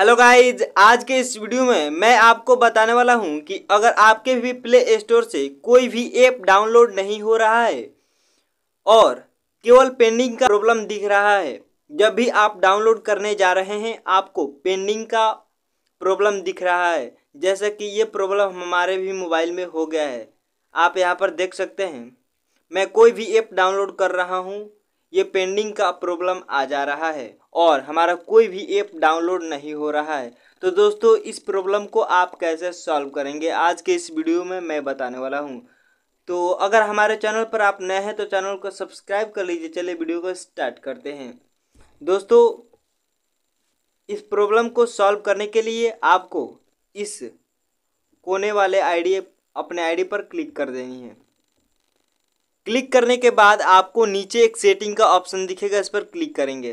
hello guys आज के इस वीडियो में मैं आपको बताने वाला हूं कि अगर आपके भी प्ले स्टोर से कोई भी ऐप डाउनलोड नहीं हो रहा है और केवल पेंडिंग का प्रॉब्लम दिख रहा है जब भी आप डाउनलोड करने जा रहे हैं आपको पेंडिंग का प्रॉब्लम दिख रहा है जैसे कि ये प्रॉब्लम हमारे भी मोबाइल में हो गया है आप यहाँ पर देख सकते हैं मैं कोई भी ऐप डाउनलोड कर रहा हूँ ये पेंडिंग का प्रॉब्लम आ जा रहा है और हमारा कोई भी ऐप डाउनलोड नहीं हो रहा है तो दोस्तों इस प्रॉब्लम को आप कैसे सॉल्व करेंगे आज के इस वीडियो में मैं बताने वाला हूँ तो अगर हमारे चैनल पर आप नए हैं तो चैनल को सब्सक्राइब कर लीजिए चलिए वीडियो को स्टार्ट करते हैं दोस्तों इस प्रॉब्लम को सॉल्व करने के लिए आपको इस कोने वाले आईडी अपने आईडी पर क्लिक कर देनी है क्लिक करने के बाद आपको नीचे एक सेटिंग का ऑप्शन दिखेगा इस पर क्लिक करेंगे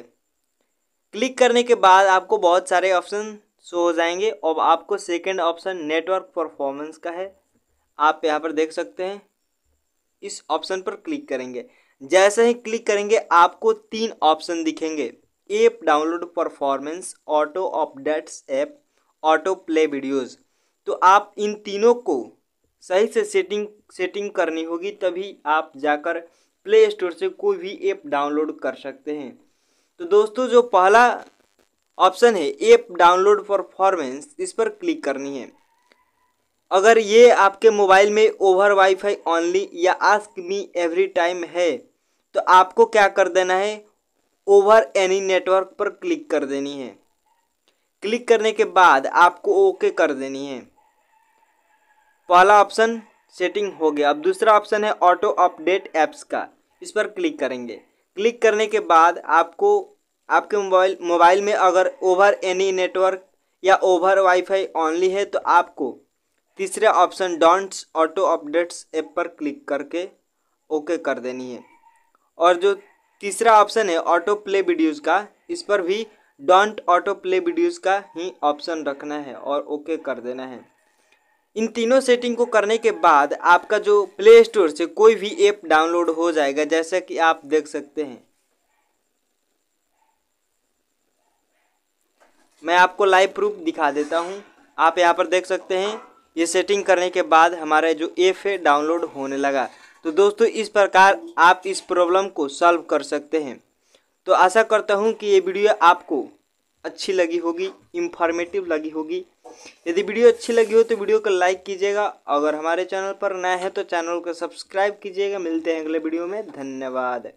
क्लिक करने के बाद आपको बहुत सारे ऑप्शन शो हो जाएंगे और आपको सेकंड ऑप्शन नेटवर्क परफॉर्मेंस का है आप यहाँ पर देख सकते हैं इस ऑप्शन पर क्लिक करेंगे जैसे ही क्लिक करेंगे आपको तीन ऑप्शन दिखेंगे app download performance auto updates app auto play videos तो आप इन तीनों को सही से सेटिंग सेटिंग करनी होगी तभी आप जाकर प्ले स्टोर से कोई भी ऐप डाउनलोड कर सकते हैं तो दोस्तों जो पहला ऑप्शन है ऐप डाउनलोड परफॉर्मेंस इस पर क्लिक करनी है अगर ये आपके मोबाइल में ओवर वाईफाई ओनली या आस्क मी एवरी टाइम है तो आपको क्या कर देना है ओवर एनी नेटवर्क पर क्लिक कर देनी है क्लिक करने के बाद आपको ओके कर देनी है पहला ऑप्शन सेटिंग हो गया अब दूसरा ऑप्शन है ऑटो अपडेट ऐप्स का इस पर क्लिक करेंगे क्लिक करने के बाद आपको आपके मोबाइल मोबाइल में अगर ओवर एनी नेटवर्क या ओवर वाईफाई ऑनली है तो आपको तीसरे option don'ts auto updates app पर क्लिक करके ओके कर देनी है और जो तीसरा ऑप्शन है ऑटो प्ले वीडियोज़ का इस पर भी डॉन्ट ऑटो प्ले वीडियोज़ का ही ऑप्शन रखना है और ओके कर देना है इन तीनों सेटिंग को करने के बाद आपका जो प्ले स्टोर से कोई भी ऐप डाउनलोड हो जाएगा जैसा कि आप देख सकते हैं मैं आपको लाइव प्रूफ दिखा देता हूं आप यहां पर देख सकते हैं ये सेटिंग करने के बाद हमारा जो ऐप है डाउनलोड होने लगा तो दोस्तों इस प्रकार आप इस प्रॉब्लम को सॉल्व कर सकते हैं तो आशा करता हूँ कि ये वीडियो आपको अच्छी लगी होगी इंफॉर्मेटिव लगी होगी यदि वीडियो अच्छी लगी हो तो वीडियो को लाइक कीजिएगा अगर हमारे चैनल पर नए हैं तो चैनल को सब्सक्राइब कीजिएगा मिलते हैं अगले वीडियो में धन्यवाद